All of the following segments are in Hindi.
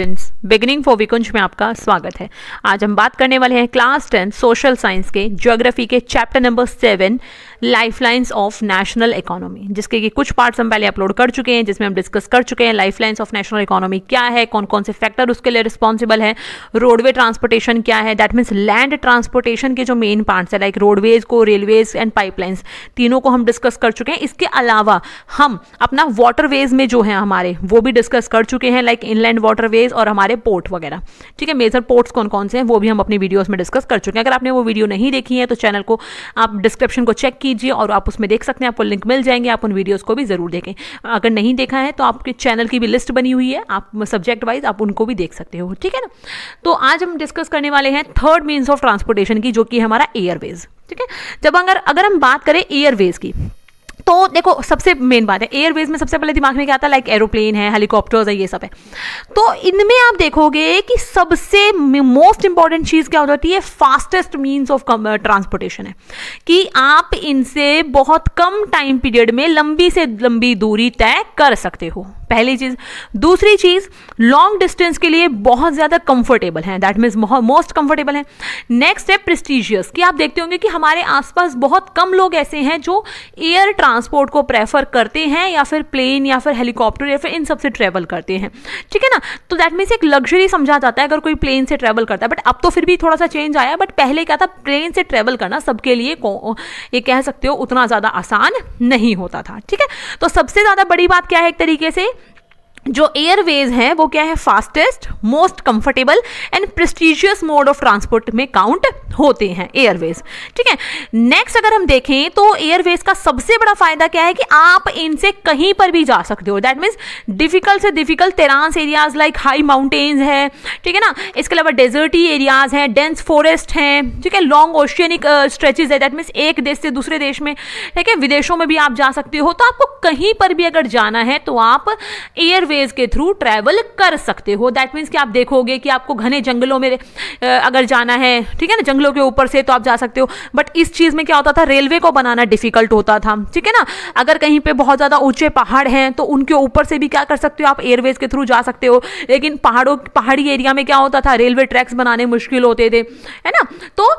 स्टूडेंट्स बिगनिंग फॉर विकुंज में आपका स्वागत है आज हम बात करने वाले हैं क्लास टेन सोशल साइंस के ज्योग्राफी के chapter number seven lines of national economy जिसके कि कुछ पार्ट्स हम पहले अपलोड कर चुके हैं जिसमें हम डिस्कस कर चुके हैं लाइन्स ऑफ नेशनल इकोनॉमी क्या है कौन कौन से फैक्टर उसके लिए रिस्पॉन्सिबल है रोडवे ट्रांसपोर्टेशन क्या है दैट मीन्स लैंड ट्रांसपोर्टेशन के जो मेन पार्ट्स है लाइक रोडवेज को रेलवेज एंड पाइपलाइंस तीनों को हम डिस्कस कर चुके हैं इसके अलावा हम अपना वाटरवेज में जो है हमारे वो भी डिस्कस कर चुके हैं लाइक इनलैंड वाटरवेज मेज और हमारे पोर्ट वगैरह ठीक है मेजर पोर्ट्स कौन कौन से हैं वो भी हम अपनी वीडियोस में डिस्कस कर चुके हैं अगर आपने वो वीडियो नहीं देखी है तो चैनल को आप डिस्क्रिप्शन को चेक कीजिए और आप उसमें देख सकते हैं आपको लिंक मिल जाएंगे आप उन वीडियोज़ को भी ज़रूर देखें अगर नहीं देखा है तो आपके चैनल की भी लिस्ट बनी हुई है आप सब्जेक्ट वाइज आप उनको भी देख सकते हो ठीक है ना तो आज हम डिस्कस करने वाले हैं थर्ड मीन्स ऑफ ट्रांसपोर्टेशन की जो कि हमारा एयरवेज ठीक है जब अगर अगर हम बात करें एयरवेज की तो देखो सबसे मेन बात है एयरवेज में सबसे पहले दिमाग में क्या आता है लाइक एरोप्लेन है हेलीकॉप्टर्स है ये सब है तो इनमें आप देखोगे कि सबसे मोस्ट इंपॉर्टेंट चीज़ क्या हो जाती है फास्टेस्ट मीन्स ऑफ ट्रांसपोर्टेशन है कि आप इनसे बहुत कम टाइम पीरियड में लंबी से लंबी दूरी तय कर सकते हो पहली चीज़ दूसरी चीज़ लॉन्ग डिस्टेंस के लिए बहुत ज़्यादा कंफर्टेबल है दैट मीन्स मोस्ट कंफर्टेबल है नेक्स्ट है प्रेस्टिजियस कि आप देखते होंगे कि हमारे आसपास बहुत कम लोग ऐसे हैं जो एयर ट्रांस ट्रांसपोर्ट को प्रेफर करते हैं या फिर प्लेन या फिर हेलीकॉप्टर या फिर इन सबसे ट्रेवल करते हैं ठीक है ना तो दैट मीन्स एक लग्जरी समझा जाता है अगर कोई प्लेन से ट्रैवल करता है बट अब तो फिर भी थोड़ा सा चेंज आया बट पहले क्या था प्लेन से ट्रैवल करना सबके लिए ये कह सकते हो उतना ज़्यादा आसान नहीं होता था ठीक है तो सबसे ज़्यादा बड़ी बात क्या है एक तरीके से जो एयरवेज हैं वो क्या है fastest most comfortable and prestigious mode of transport में काउंट होते हैं एयरवेज ठीक है नेक्स्ट अगर हम देखें तो एयरवेज का सबसे बड़ा फायदा क्या है कि आप इनसे कहीं पर भी जा सकते हो दैट मीन्स डिफिकल्ट से difficult terrains areas like high mountains है ठीक है ना इसके अलावा डेजर्टी एरियाज हैं डेंस फॉरेस्ट हैं ठीक है लॉन्ग ओशियनिक स्ट्रेचेज है दैट मीन्स एक देश से दूसरे देश में ठीक है विदेशों में भी आप जा सकते हो तो आपको कहीं पर भी अगर जाना है तो आप एयर वेज के थ्रू ट्रैवल कर सकते हो दैट मीन्स कि आप देखोगे कि आपको घने जंगलों में अगर जाना है ठीक है ना जंगलों के ऊपर से तो आप जा सकते हो बट इस चीज़ में क्या होता था रेलवे को बनाना डिफिकल्ट होता था ठीक है ना अगर कहीं पर बहुत ज़्यादा ऊंचे पहाड़ हैं तो उनके ऊपर से भी क्या कर सकते हो आप एयरवेज के थ्रू जा सकते हो लेकिन पहाड़ों पहाड़ी एरिया में क्या होता था रेलवे ट्रैक्स बनाने मुश्किल होते थे है ना तो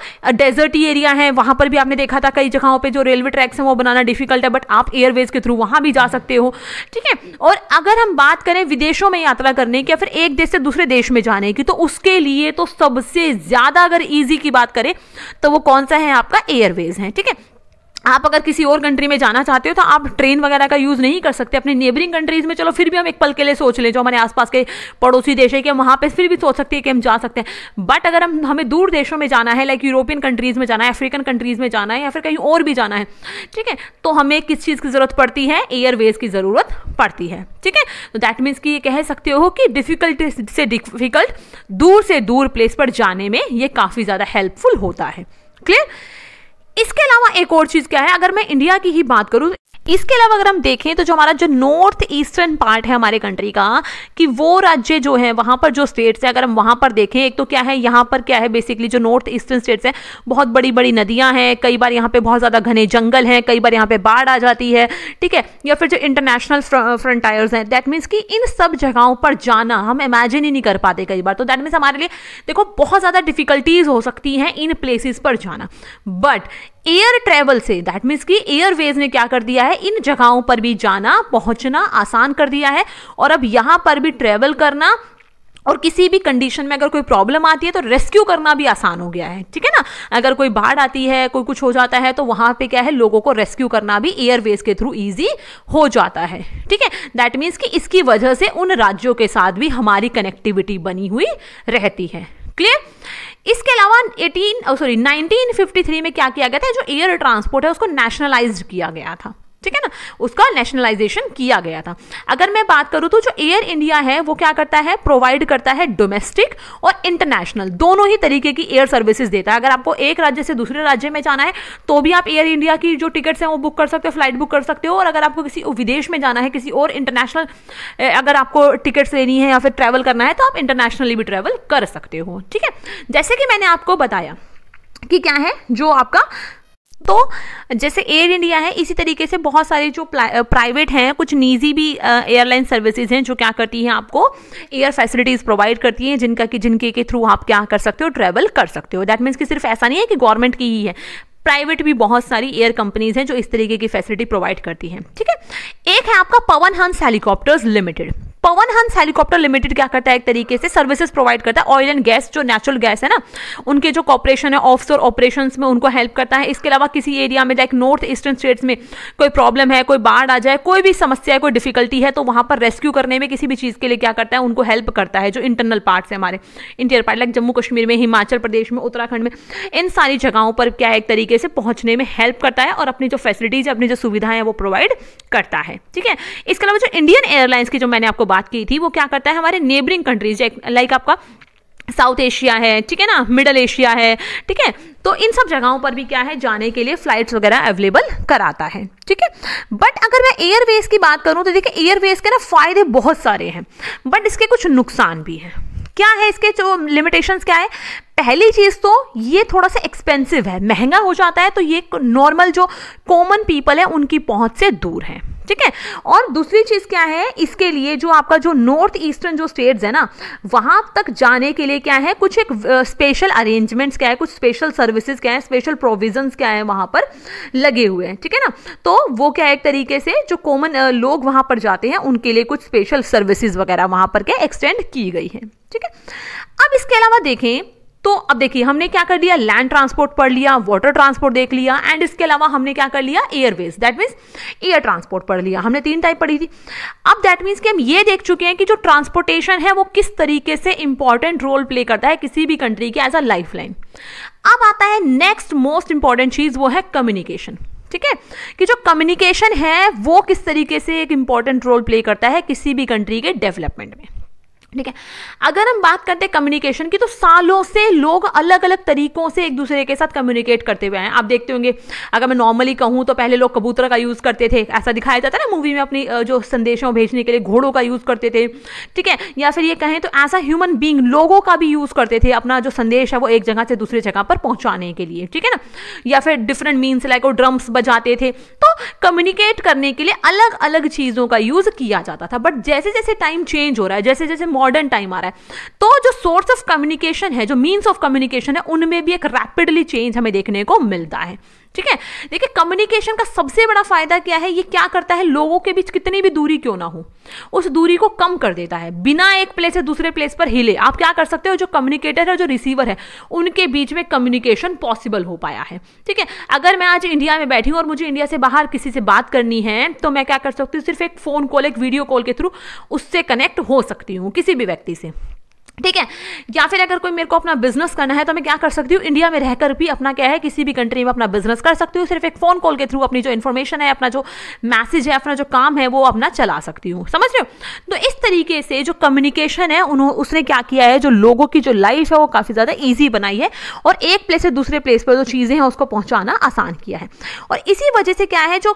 डेजर्टी एरिया है वहाँ पर भी आपने देखा था कई जगहों पे जो रेलवे ट्रैक्स हैं वो बनाना डिफिकल्ट है बट आप एयरवेज के थ्रू वहाँ भी जा सकते हो ठीक है और अगर हम बात बात करें विदेशों में यात्रा करने की या फिर एक देश से दूसरे देश में जाने की तो उसके लिए तो सबसे ज़्यादा अगर ईजी की बात करें तो वो कौन सा है आपका एयरवेज है ठीक है आप अगर किसी और कंट्री में जाना चाहते हो तो आप ट्रेन वगैरह का यूज़ नहीं कर सकते अपने नेबरिंग कंट्रीज़ में चलो फिर भी हम एक पल के लिए सोच लें जो हमारे आसपास के पड़ोसी देश है कि हम वहाँ पे फिर भी सोच सकते हैं कि हम जा सकते हैं बट अगर हम हमें दूर देशों में जाना है लाइक यूरोपियन कंट्रीज़ में जाना है अफ्रीकन कंट्रीज़ में जाना है या फिर कहीं और भी जाना है ठीक है तो हमें किस चीज़ की ज़रूरत पड़ती है एयरवेज की ज़रूरत पड़ती है ठीक है तो दैट मीन्स कि ये कह सकते हो कि डिफ़िकल्ट से डिफ़िकल्ट दूर से दूर प्लेस पर जाने में ये काफ़ी ज़्यादा हेल्पफुल होता है क्लियर इसके अलावा एक और चीज़ क्या है अगर मैं इंडिया की ही बात करूं इसके अलावा अगर हम देखें तो जो हमारा जो नॉर्थ ईस्टर्न पार्ट है हमारे कंट्री का कि वो राज्य जो है वहाँ पर जो स्टेट्स हैं अगर हम वहाँ पर देखें एक तो क्या है यहाँ पर क्या है बेसिकली जो नॉर्थ ईस्टर्न स्टेट्स हैं बहुत बड़ी बड़ी नदियाँ हैं कई बार यहाँ पर बहुत ज़्यादा घने जंगल हैं कई बार यहाँ पर बाढ़ आ जाती है ठीक है या फिर जो इंटरनेशनल फ्रंटायर्स हैं दैट मीन्स कि इन सब जगहों पर जाना हम इमेजिन ही नहीं कर पाते कई बार तो दैट मीन्स हमारे लिए देखो बहुत ज़्यादा डिफिकल्टीज हो सकती हैं इन प्लेसिस पर जाना बट एयर ट्रेवल से दैट मीन्स कि एयरवेज ने क्या कर दिया है इन जगहों पर भी जाना पहुंचना आसान कर दिया है और अब यहां पर भी ट्रेवल करना और किसी भी कंडीशन में अगर कोई प्रॉब्लम आती है तो रेस्क्यू करना भी आसान हो गया है ठीक है ना अगर कोई बाढ़ आती है कोई कुछ हो जाता है तो वहां पे क्या है लोगों को रेस्क्यू करना भी एयरवेज के थ्रू इजी हो जाता है ठीक है दैट मीन्स कि इसकी वजह से उन राज्यों के साथ भी हमारी कनेक्टिविटी बनी हुई रहती है क्लियर इसके अलावा एटीन सॉरी oh, नाइनटीन में क्या किया गया था जो एयर ट्रांसपोर्ट है उसको नेशनलाइज्ड किया गया था ठीक है ना उसका नेशनलाइजेशन किया गया था अगर मैं बात करूं तो जो एयर इंडिया है वो क्या करता है प्रोवाइड करता है डोमेस्टिक और इंटरनेशनल दोनों ही तरीके की एयर सर्विसेज देता है अगर आपको एक राज्य से दूसरे राज्य में जाना है तो भी आप एयर इंडिया की जो टिकट्स हैं वो बुक कर सकते हो फ्लाइट बुक कर सकते हो और अगर आपको किसी विदेश में जाना है किसी और इंटरनेशनल अगर आपको टिकट्स लेनी है या फिर ट्रैवल करना है तो आप इंटरनेशनली भी ट्रैवल कर सकते हो ठीक है जैसे कि मैंने आपको बताया कि क्या है जो आपका तो जैसे एयर इंडिया है इसी तरीके से बहुत सारे जो प्राइवेट हैं कुछ निजी भी एयरलाइन सर्विसेज हैं जो क्या करती हैं आपको एयर फैसिलिटीज़ प्रोवाइड करती हैं जिनका कि जिनके के थ्रू आप क्या कर सकते हो ट्रैवल कर सकते हो दैट मीन्स कि सिर्फ ऐसा नहीं है कि गवर्नमेंट की ही है प्राइवेट भी बहुत सारी एयर कंपनीज हैं जो इस तरीके की फैसिलिटी प्रोवाइड करती हैं ठीक है एक है आपका पवन हंस हेलीकॉप्टर्स लिमिटेड पवन हंस हेलीकॉप्टर लिमिटेड क्या करता है एक तरीके से सर्विसेज प्रोवाइड करता है ऑयल एंड गैस जो नेचुरल गैस है ना उनके जो कॉपरेशन है ऑफ ऑपरेशन में उनको हेल्प करता है इसके अलावा किसी एरिया में लाइक नॉर्थ ईस्टर्न स्टेट्स में कोई प्रॉब्लम है कोई बाढ़ आ जाए कोई भी समस्या है कोई डिफिकल्टी है तो वहाँ पर रेस्क्यू करने में किसी भी चीज़ के लिए क्या करता है उनको हेल्प करता है जो इंटरनल पार्ट्स है हमारे interior part like Jammu Kashmir में हिमाचल प्रदेश में उत्तराखंड में इन सारी जगहों पर क्या है एक तरीके से पहुँचने में हेल्प करता है और अपनी जो फैसिलिटीज़ अपनी जो सुविधाएं हैं वो प्रोवाइड करता है ठीक है इसके अलावा जो इंडियन एयरलाइंस की जो मैंने आपको बात की थी वो क्या करता है हमारे नेबरिंग कंट्रीज लाइक आपका साउथ एशिया है ठीक है ना मिडल एशिया है ठीक है तो इन सब जगहों पर भी क्या है जाने के लिए फ़्लाइट्स वगैरह अवेलेबल कराता है ठीक है बट अगर मैं एयरवेज की बात करूं तो देखिए एयरवेज के ना फ़ायदे बहुत सारे हैं बट इसके कुछ नुकसान भी हैं क्या है इसके जो लिमिटेशंस क्या है पहली चीज़ तो ये थोड़ा सा एक्सपेंसिव है महंगा हो जाता है तो ये नॉर्मल जो कॉमन पीपल है उनकी पहुंच से दूर है ठीक है और दूसरी चीज़ क्या है इसके लिए जो आपका जो नॉर्थ ईस्टर्न जो स्टेट्स है ना वहां तक जाने के लिए क्या है कुछ एक स्पेशल अरेंजमेंट्स क्या है कुछ स्पेशल सर्विसेज क्या है स्पेशल प्रोविजन क्या है वहां पर लगे हुए हैं ठीक है ना तो वो क्या है एक तरीके से जो कॉमन लोग वहां पर जाते हैं उनके लिए कुछ स्पेशल सर्विसेज वगैरह वहां पर क्या एक्सटेंड की गई है ठीक है अब इसके अलावा देखें तो अब देखिए हमने क्या कर लिया लैंड ट्रांसपोर्ट पढ़ लिया वाटर ट्रांसपोर्ट देख लिया एंड इसके अलावा हमने क्या कर लिया airways that means air transport पढ़ लिया हमने तीन टाइप पढ़ी थी अब दैट मीन्स कि हम ये देख चुके हैं कि जो ट्रांसपोर्टेशन है वो किस तरीके से इंपॉर्टेंट रोल प्ले करता है किसी भी कंट्री के एज अ लाइफ अब आता है नेक्स्ट मोस्ट इंपॉर्टेंट चीज़ वो है कम्युनिकेशन ठीक है कि जो कम्युनिकेशन है वो किस तरीके से एक इंपॉर्टेंट रोल प्ले करता है किसी भी कंट्री के डेवलपमेंट में ठीक है अगर हम बात करते हैं कम्युनिकेशन की तो सालों से लोग अलग अलग तरीकों से एक दूसरे के साथ कम्युनिकेट करते हुए हैं आप देखते होंगे अगर मैं नॉर्मली कहूँ तो पहले लोग कबूतर का यूज़ करते थे ऐसा दिखाया जाता है ना मूवी में अपनी जो संदेशों भेजने के लिए घोड़ों का यूज़ करते थे ठीक है या फिर ये कहें तो ऐसा ह्यूमन बींग लोगों का भी यूज़ करते थे अपना जो संदेश है वो एक जगह से दूसरी जगह पर पहुँचाने के लिए ठीक है ना या फिर डिफरेंट मीन्स लाइक वो ड्रम्स बजाते थे तो कम्युनिकेट करने के लिए अलग अलग चीज़ों का यूज़ किया जाता था बट जैसे जैसे टाइम चेंज हो रहा है जैसे जैसे मॉडर्न टाइम आ रहा है तो जो सोर्स ऑफ कम्युनिकेशन है जो मीन्स ऑफ कम्युनिकेशन है उनमें भी एक रैपिडली चेंज हमें देखने को मिलता है ठीक है देखिए कम्युनिकेशन का सबसे बड़ा फायदा क्या है ये क्या करता है लोगों के बीच कितनी भी दूरी क्यों ना हो उस दूरी को कम कर देता है बिना एक प्लेस से दूसरे प्लेस पर हिले आप क्या कर सकते हो जो कम्युनिकेटर है जो रिसीवर है उनके बीच में कम्युनिकेशन पॉसिबल हो पाया है ठीक है अगर मैं आज इंडिया में बैठी हूँ और मुझे इंडिया से बाहर किसी से बात करनी है तो मैं क्या कर सकती हूँ सिर्फ एक फ़ोन कॉल एक वीडियो कॉल के थ्रू उससे कनेक्ट हो सकती हूँ किसी भी व्यक्ति से ठीक है या फिर अगर कोई मेरे को अपना बिजनेस करना है तो मैं क्या कर सकती हूँ इंडिया में रहकर भी अपना क्या है किसी भी कंट्री में अपना बिजनेस कर सकती हूँ सिर्फ एक फोन कॉल के थ्रू अपनी जो इन्फॉर्मेशन है अपना जो मैसेज है अपना जो काम है वो अपना चला सकती हूँ समझ रहे हो तो इस तरीके से जो कम्युनिकेशन है उन्होंने उसने क्या किया है जो लोगों की जो लाइफ है वो काफ़ी ज़्यादा ईजी बनाई है और एक प्लेस से दूसरे प्लेस पर जो चीज़ें हैं उसको पहुँचाना आसान किया है और इसी वजह से क्या है जो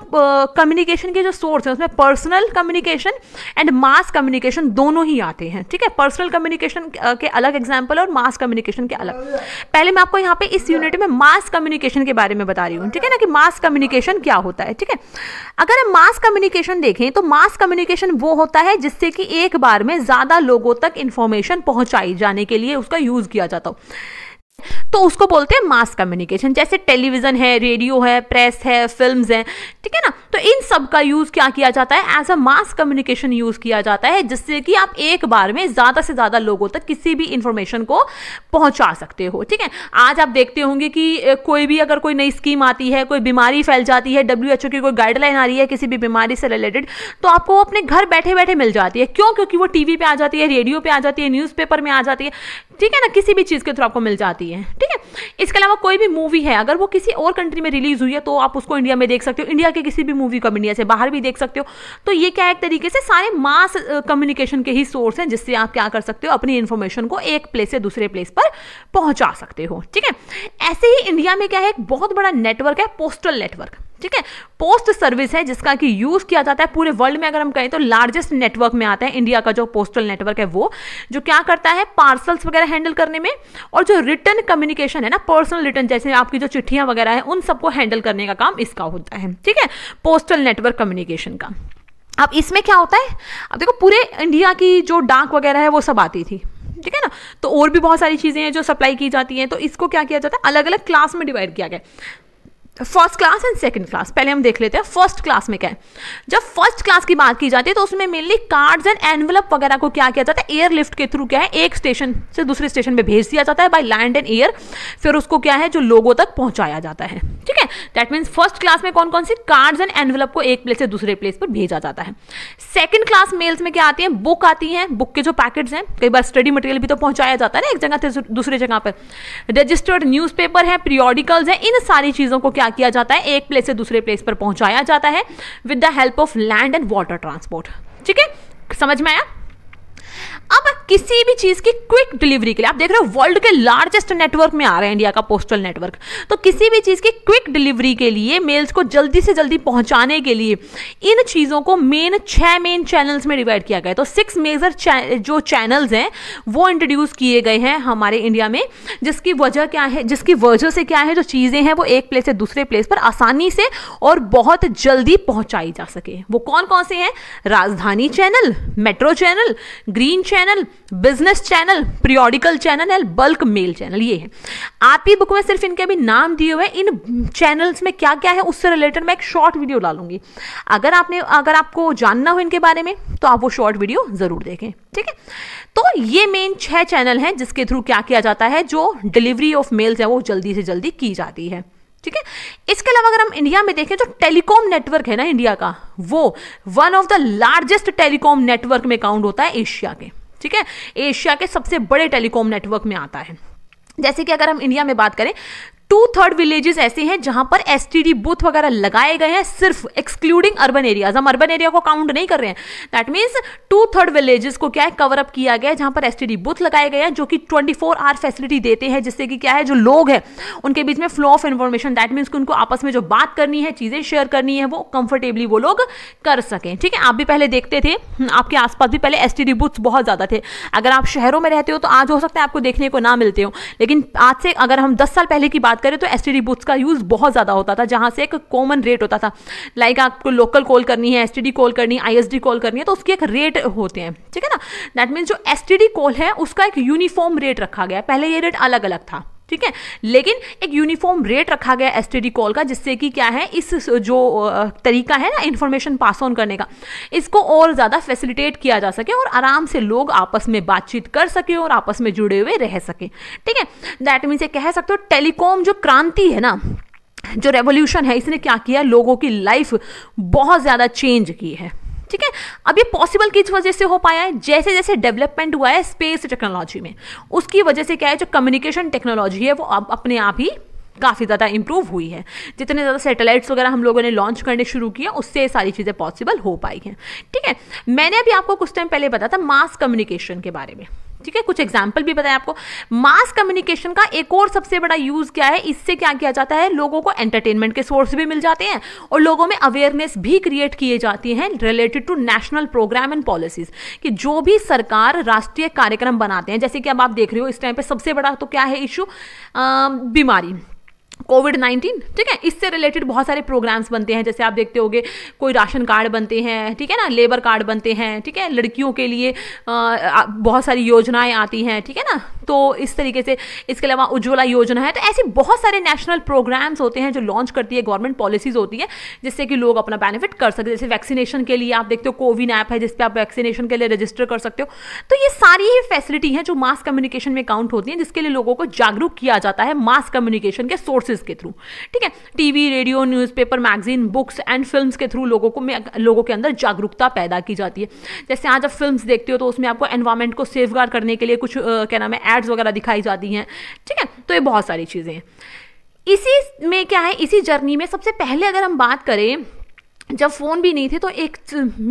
कम्युनिकेशन के जो सोर्स हैं उसमें personal communication and mass communication दोनों ही आते हैं ठीक है पर्सनल कम्युनिकेशन के अलग एग्जाम्पल और मास कम्युनिकेशन के अलग पहले मैं आपको यहाँ पे इस यूनिट में मास कम्युनिकेशन के बारे में बता रही हूँ ठीक है ना कि मास कम्युनिकेशन क्या होता है ठीक है अगर हम मास कम्युनिकेशन देखें तो मास कम्युनिकेशन वो होता है जिससे कि एक बार में ज़्यादा लोगों तक इन्फॉर्मेशन पहुंचाई जाने के लिए उसका यूज़ किया जाता हो तो उसको बोलते हैं मास कम्युनिकेशन जैसे टेलीविज़न है रेडियो है प्रेस है फिल्म्स हैं ठीक है ना तो इन सब का यूज़ क्या किया जाता है as a mass communication use किया जाता है जिससे कि आप एक बार में ज़्यादा से ज़्यादा लोगों तक किसी भी इंफॉर्मेशन को पहुंचा सकते हो ठीक है आज आप देखते होंगे कि कोई भी अगर कोई नई स्कीम आती है कोई बीमारी फैल जाती है डब्ल्यू की कोई गाइडलाइन आ रही है किसी भी बीमारी से रिलेटेड तो आपको अपने घर बैठे बैठे मिल जाती है क्यों क्योंकि वो टीवी पे आ जाती है रेडियो पे आ जाती है न्यूज़पेपर में आ जाती है ठीक है ना किसी भी चीज़ के थ्रू आपको मिल जाती है आती है ठीक है इसके अलावा कोई भी मूवी है अगर वो किसी और कंट्री में रिलीज हुई है तो आप उसको इंडिया में देख सकते हो इंडिया के किसी भी मूवी को इंडिया से बाहर भी देख सकते हो तो ये क्या एक तरीके से सारे मास कम्युनिकेशन के ही सोर्स हैं जिससे आप क्या कर सकते हो अपनी इन्फॉर्मेशन को एक प्लेस से दूसरे प्लेस पर पहुंचा सकते हो ठीक है ऐसे ही इंडिया में क्या है एक बहुत बड़ा नेटवर्क है पोस्टल नेटवर्क ठीक है पोस्ट सर्विस है जिसका कि यूज किया जाता है पूरे वर्ल्ड में अगर हम कहें तो लार्जेस्ट नेटवर्क में आता है इंडिया का जो पोस्टल नेटवर्क है वो जो क्या करता है पार्सल्स वगैरह हैंडल करने में और जो रिटर्न कम्युनिकेशन है ना पर्सनल रिटर्न जैसे आपकी जो चिट्ठियां वगैरह है उन सबको हैंडल करने का काम इसका होता है ठीक है पोस्टल नेटवर्क कम्युनिकेशन का अब इसमें क्या होता है अब देखो पूरे इंडिया की जो डाक वगैरह है वो सब आती थी ठीक है ना तो और भी बहुत सारी चीज़ें हैं जो सप्लाई की जाती हैं तो इसको क्या किया जाता है अलग अलग क्लास में डिवाइड किया गया first class and second class पहले हम देख लेते हैं फर्स्ट क्लास में क्या है जब फर्स्ट क्लास की बात की जाती है तो उसमें मेनली कार्ड्स एंड एनवलप वगैरह को क्या किया जाता है एयरलिफ्ट के थ्रू क्या है एक स्टेशन से दूसरे स्टेशन पे भेज दिया जाता है बाय लैंड एंड एयर फिर उसको क्या है जो लोगों तक पहुंचाया जाता है ठीक है दैट मीन्स फर्स्ट क्लास में कौन कौन सी कार्ड्स एंड एनवलप को एक प्लेस से दूसरे प्लेस पर भेजा जाता है सेकेंड क्लास मेल्स में क्या आती है बुक आती है बुक के जो पैकेट्स हैं कई बार स्टडी मटेरियल भी तो पहुंचाया जाता है ना एक जगह से दूसरी जगह पर रजिस्टर्ड न्यूज़पेपर है पीरियोडिकल्स हैं इन सारी चीज़ों को क्या क्या किया जाता है एक प्लेस से दूसरे प्लेस पर पहुंचाया जाता है with the help of land and water transport ठीक है समझ में आया अब किसी भी चीज़ की क्विक डिलीवरी के लिए आप देख रहे हो वर्ल्ड के लार्जेस्ट नेटवर्क में आ रहा है इंडिया का पोस्टल नेटवर्क तो किसी भी चीज़ की क्विक डिलीवरी के लिए मेल्स को जल्दी से जल्दी पहुंचाने के लिए इन चीज़ों को मेन छह मेन चैनल्स में डिवाइड किया गया तो सिक्स मेजर चै, जो चैनल्स हैं वो इंट्रोड्यूस किए गए हैं हमारे इंडिया में जिसकी वजह क्या है जिसकी वजह से क्या है जो चीज़ें हैं वो एक प्लेस से दूसरे प्लेस पर आसानी से और बहुत जल्दी पहुंचाई जा सके वो कौन कौन से हैं Rajdhani channel metro channel green channel business channel periodical channel and bulk mail channel ये है आपकी बुक में सिर्फ इनके भी नाम दिए हुए इन चैनल्स में क्या क्या है उससे रिलेटेड मैं एक शॉर्ट वीडियो डालूंगी अगर आपने अगर आपको जानना हो इनके बारे में तो आप वो शॉर्ट वीडियो ज़रूर देखें ठीक है तो ये मेन छह चैनल हैं जिसके थ्रू क्या किया जाता है जो डिलीवरी ऑफ मेल्स है वो जल्दी से जल्दी की जाती है ठीक है इसके अलावा अगर हम इंडिया में देखें तो टेलीकॉम नेटवर्क है ना इंडिया का वो one of the largest telecom network में काउंट होता है एशिया के ठीक है एशिया के सबसे बड़े टेलीकॉम नेटवर्क में आता है जैसे कि अगर हम इंडिया में बात करें टू थर्ड विलेजेस ऐसे हैं जहां पर एस बूथ वगैरह लगाए गए हैं सिर्फ एक्सक्लूडिंग अर्बन एरियाज हम अर्बन एरिया को काउंट नहीं कर रहे हैं that means two third villages को क्या है कवर अप किया गया है जहां पर एस बूथ लगाए गए हैं जो कि ट्वेंटी फोर आवर फैसिलिटी देते हैं जिससे कि क्या है जो लोग हैं उनके बीच में flow of information that means कि उनको आपस में जो बात करनी है चीज़ें शेयर करनी है वो कंफर्टेबली वो लोग कर सकें ठीक है आप भी पहले देखते थे हम्म, आपके आसपास भी पहले एस बूथ्स बहुत ज़्यादा थे अगर आप शहरों में रहते हो तो आज हो सकता है आपको देखने को ना मिलते हो लेकिन आज से अगर हम दस साल पहले की बात बात करें तो एस टी डी बुथ्स का यूज़ बहुत ज़्यादा होता था जहाँ से एक कॉमन रेट होता था लाइक आपको लोकल कॉल करनी है एस टी डी कॉल करनी है आई कॉल करनी है तो उसके एक रेट होते हैं ठीक है ना दैट मीन्स जो एस टी डी कॉल है उसका एक यूनिफॉर्म रेट रखा गया पहले ये रेट अलग अलग था ठीक है लेकिन एक यूनिफॉर्म रेट रखा गया एस कॉल का जिससे कि क्या है इस जो तरीका है ना इन्फॉर्मेशन पास ऑन करने का इसको और ज़्यादा फैसिलिटेट किया जा सके और आराम से लोग आपस में बातचीत कर सके और आपस में जुड़े हुए रह सके ठीक है दैट मीन्स ये कह सकते हो टेलीकॉम जो क्रांति है ना जो रेवोल्यूशन है इसने क्या किया लोगों की लाइफ बहुत ज़्यादा चेंज की है ठीक है अब ये पॉसिबल किस वजह से हो पाया है जैसे जैसे डेवलपमेंट हुआ है स्पेस टेक्नोलॉजी में उसकी वजह से क्या है जो कम्युनिकेशन टेक्नोलॉजी है वो अब अपने आप ही काफ़ी ज़्यादा इंप्रूव हुई है जितने ज़्यादा सैटेलाइट्स वगैरह हम लोगों ने लॉन्च करने शुरू किए उससे ये सारी चीज़ें पॉसिबल हो पाई हैं ठीक है मैंने अभी आपको कुछ टाइम पहले बताया था मास कम्युनिकेशन के बारे में ठीक है कुछ एग्जाम्पल भी बताएं आपको मास कम्युनिकेशन का एक और सबसे बड़ा यूज क्या है इससे क्या किया जाता है लोगों को एंटरटेनमेंट के सोर्स भी मिल जाते हैं और लोगों में अवेयरनेस भी क्रिएट किए जाती हैं related to national programme and policies कि जो भी सरकार राष्ट्रीय कार्यक्रम बनाते हैं जैसे कि अब आप देख रहे हो इस टाइम पे सबसे बड़ा तो क्या है इशू बीमारी कोविड नाइन्टीन ठीक है इससे रिलेटेड बहुत सारे प्रोग्राम्स बनते हैं जैसे आप देखते होंगे कोई राशन कार्ड बनते हैं ठीक है ना लेबर कार्ड बनते हैं ठीक है लड़कियों के लिए बहुत सारी योजनाएं आती हैं ठीक है ना तो इस तरीके से इसके अलावा उज्ज्वला योजना है तो ऐसे बहुत सारे नेशनल प्रोग्राम्स होते हैं जो लॉन्च करती है गवर्नमेंट पॉलिसीज होती है जिससे कि लोग अपना बेनिफिट कर सकते जैसे वैक्सीनेशन के लिए आप देखते हो कोविन ऐप है जिसपे आप वैक्सीनेशन के लिए रजिस्टर कर सकते हो तो ये सारी ही फैसिलिटी हैं जो मास कम्युनिकेशन में काउंट होती हैं जिसके लिए लोगों को जागरूक किया जाता है मास कम्युनिकेशन के सोर्स सोर्सेज के थ्रू ठीक है TV radio newspaper magazine books and film के थ्रू लोगों को लोगों के अंदर जागरूकता पैदा की जाती है जैसे आज आप फिल्म देखते हो तो उसमें आपको एनवायरमेंट को सेफ करने के लिए कुछ क्या नाम है एड्स वगैरह दिखाई जाती हैं ठीक है तो ये बहुत सारी चीज़ें हैं इसी में क्या है इसी जर्नी में सबसे पहले अगर हम बात करें जब फ़ोन भी नहीं थे तो एक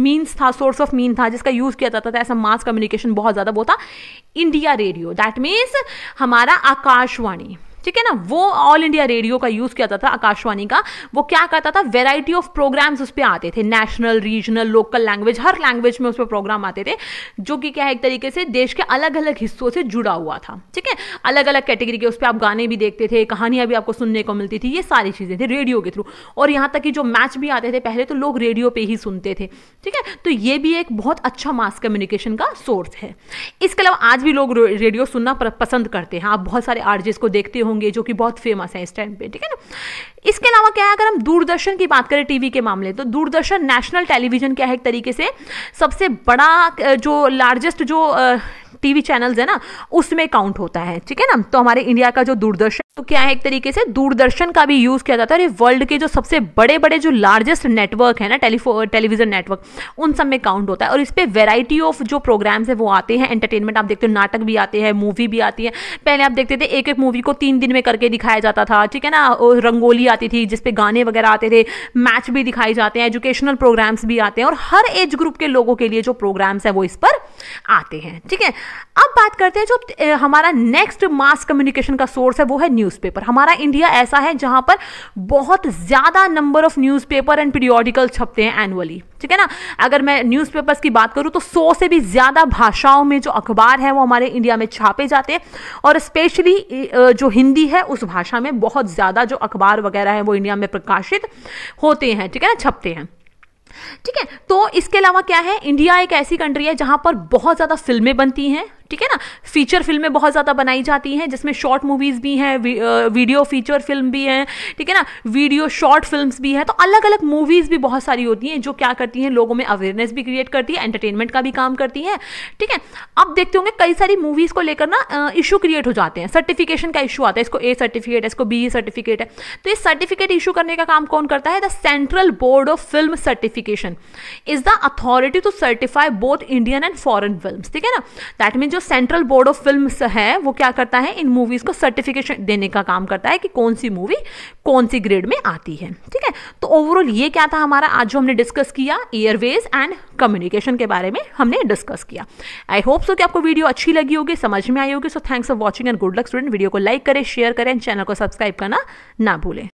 मीन्स था सोर्स ऑफ मीन था जिसका यूज़ किया जाता था ऐसा मास कम्युनिकेशन बहुत ज़्यादा वो था इंडिया रेडियो दैट मीन्स हमारा आकाशवाणी ठीक है ना वो ऑल इंडिया रेडियो का यूज किया जाता था आकाशवाणी का वो क्या करता था वेराइटी ऑफ प्रोग्राम्स उस पर आते थे नेशनल रीजनल लोकल लैंग्वेज हर लैंग्वेज में उस पर प्रोग्राम आते थे जो कि क्या है एक तरीके से देश के अलग अलग हिस्सों से जुड़ा हुआ था ठीक है अलग अलग कैटेगरी के उस पर आप गाने भी देखते थे कहानियां भी आपको सुनने को मिलती थी ये सारी चीजें थी रेडियो के थ्रू और यहाँ तक कि जो मैच भी आते थे पहले तो लोग रेडियो पे ही सुनते थे ठीक है तो ये भी एक बहुत अच्छा मास कम्युनिकेशन का सोर्स है इसके अलावा आज भी लोग रेडियो सुनना पसंद करते हैं आप बहुत सारे आर्जेस को देखते हो होंगे जो कि बहुत फेमस हैं इस टाइम पे ठीक है ना इसके अलावा क्या है अगर हम दूरदर्शन की बात करें टीवी के मामले तो दूरदर्शन नेशनल टेलीविजन क्या है एक तरीके से सबसे बड़ा जो लार्जेस्ट जो टीवी चैनल्स है ना उसमें काउंट होता है ठीक है ना तो हमारे इंडिया का जो दूरदर्शन तो क्या है एक तरीके से दूरदर्शन का भी यूज़ किया जाता है और वर्ल्ड के जो सबसे बड़े बड़े जो लार्जेस्ट नेटवर्क है ना टेलीफो टेलीविज़न नेटवर्क उन सब में काउंट होता है और इस पर वेराइटी ऑफ जो प्रोग्राम्स है वो आते हैं एंटरटेनमेंट आप देखते हो नाटक भी आते हैं मूवी भी आती है पहले आप देखते थे एक एक मूवी को तीन दिन में करके दिखाया जाता था ठीक है ना रंगोली आती थी जिसपे गाने वगैरह आते थे मैच भी दिखाए जाते हैं एजुकेशनल प्रोग्राम्स भी आते हैं और हर एज ग्रुप के लोगों के लिए जो प्रोग्राम्स हैं वो इस पर आते हैं ठीक है अब बात करते हैं जो हमारा नेक्स्ट मास कम्युनिकेशन का सोर्स है वो है न्यूज न्यूज़पेपर हमारा इंडिया ऐसा है जहाँ पर बहुत ज़्यादा number of newspaper and periodical छपते हैं एनुअली ठीक है ना अगर मैं न्यूज़पेपर्स की बात करूँ तो सौ से भी ज़्यादा भाषाओं में जो अखबार है वो हमारे इंडिया में छापे जाते हैं और स्पेशली जो हिंदी है उस भाषा में बहुत ज़्यादा जो अखबार वगैरह है वो इंडिया में प्रकाशित होते हैं ठीक है ना छपते हैं ठीक है तो इसके अलावा क्या है इंडिया एक ऐसी कंट्री है जहां पर बहुत ज़्यादा फिल्में बनती हैं ठीक है ना फीचर फिल्में बहुत ज़्यादा बनाई जाती हैं जिसमें शॉर्ट मूवीज़ भी हैं वीडियो फीचर फिल्म भी हैं ठीक है ना वीडियो शॉर्ट फिल्म भी हैं तो अलग अलग मूवीज़ भी बहुत सारी होती हैं जो क्या करती हैं लोगों में अवेयरनेस भी क्रिएट करती है एंटरटेनमेंट का भी काम करती हैं ठीक है अब देखते होंगे कई सारी मूवीज़ को लेकर ना इशू क्रिएट हो जाते हैं सर्टिफिकेशन का इशू आता है इसको ए सर्टिफिकेट है इसको बी सर्टिफिकेट है तो ये सर्टिफिकेट इशू करने का काम कौन करता है the Central Board of Film Certification is the authority to certify both Indian and foreign film ठीक है ना दैट मीन जो सेंट्रल बोर्ड ऑफ फिल्म है वो क्या करता है इन मूवीज को सर्टिफिकेशन देने का काम करता है कि कौन सी मूवी कौन सी ग्रेड में आती है ठीक है तो ओवरऑल ये क्या था हमारा आज जो हमने डिस्कस किया एयरवेज एंड कम्युनिकेशन के बारे में हमने डिस्कस किया आई होप सो कि आपको वीडियो अच्छी लगी होगी समझ में आई होगी so thanks for watching and good luck student video को लाइक करें शेयर करें चैनल को सब्सक्राइब करना ना भूलें